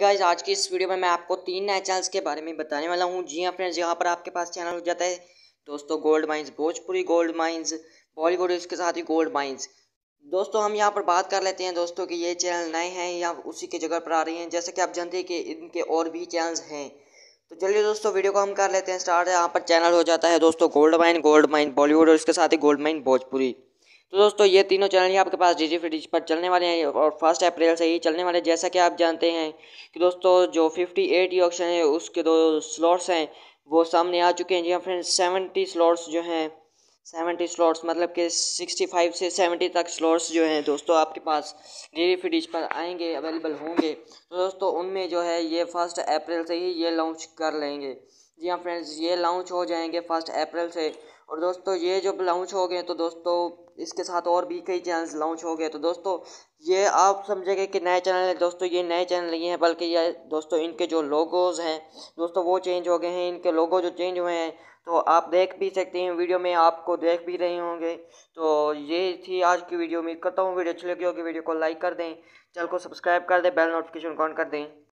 guys आज की इस वीडियो में मैं आपको तीन नए चैनल्स के बारे में बताने वाला हूँ जी हाँ फ्रेंड्स यहाँ पर आपके पास चैनल हो जाता है दोस्तों gold mines Bhojpuri gold mines Bollywood के साथ ही गोल्ड माइंस दोस्तों हम यहाँ पर बात कर लेते हैं दोस्तों कि ये चैनल नए हैं या उसी के जगह पर आ रही हैं जैसे कि आप जानते हैं कि इनके और भी चैनल्स हैं तो चलिए दोस्तों वीडियो को हम कर लेते हैं स्टार्ट यहाँ पर चैनल हो जाता है दोस्तों gold mine gold mine Bollywood और उसके साथ ही गोल्ड माइन भोजपुरी तो दोस्तों ये तीनों चैनल ही आपके पास डी जी पर चलने वाले हैं और फर्स्ट अप्रैल से ही चलने वाले जैसा कि आप जानते हैं कि दोस्तों जो फिफ्टी एट ई ऑप्शन है उसके दो स्लॉट्स हैं वो सामने आ चुके हैं जी हाँ फ्रेंड सेवेंटी स्लॉट्स जो हैं सेवेंटी स्लॉट्स मतलब कि सिक्सटी फाइव से सेवेंटी तक स्लॉट्स जो हैं दोस्तों आपके पास डेली फ्रिज पर आएंगे अवेलेबल होंगे तो दोस्तों उनमें जो है ये फर्स्ट अप्रैल से ही ये लॉन्च कर लेंगे जी हाँ फ्रेंड्स ये लॉन्च हो जाएंगे फर्स्ट अप्रैल से और दोस्तों ये जब लॉन्च हो गए तो दोस्तों इसके साथ और भी कई चैनल्स लॉन्च हो गए तो दोस्तों ये आप समझेंगे कि नए चैनल हैं दोस्तों ये नए चैनल नहीं हैं बल्कि ये दोस्तों इनके जो लोगोज हैं दोस्तों वो चेंज हो गए हैं इनके लोगो जो चेंज हुए हैं तो आप देख भी सकते हैं वीडियो में आपको देख भी रहे होंगे तो ये थी आज की वीडियो उम्मीद करता हूँ वीडियो अच्छी लगी होगी वीडियो को लाइक कर दें चैनल को सब्सक्राइब कर दें बेल नोटिफिकेशन ऑन कर दें